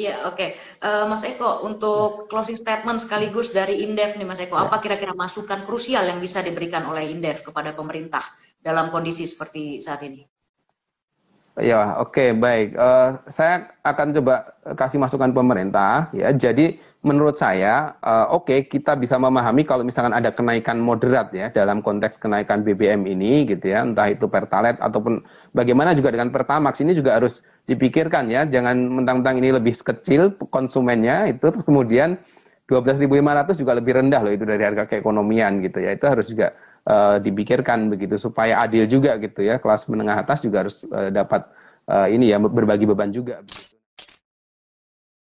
Iya, oke. Okay. Uh, eh, Mas Eko, untuk ya. closing statement sekaligus dari Indef nih Mas Eko, ya. apa kira-kira masukan krusial yang bisa diberikan oleh Indef kepada pemerintah dalam kondisi seperti saat ini? Ya, oke, okay, baik. Uh, saya akan coba kasih masukan pemerintah. Ya, jadi menurut saya, uh, oke, okay, kita bisa memahami kalau misalkan ada kenaikan moderat ya dalam konteks kenaikan BBM ini, gitu ya, entah itu pertalite ataupun bagaimana juga dengan pertamax ini juga harus dipikirkan ya. Jangan mentang-mentang ini lebih kecil konsumennya itu, terus kemudian 12.500 juga lebih rendah loh itu dari harga keekonomian gitu ya. Itu harus juga uh, dipikirkan begitu supaya adil juga gitu ya kelas menengah atas juga harus uh, dapat uh, ini ya berbagi beban juga.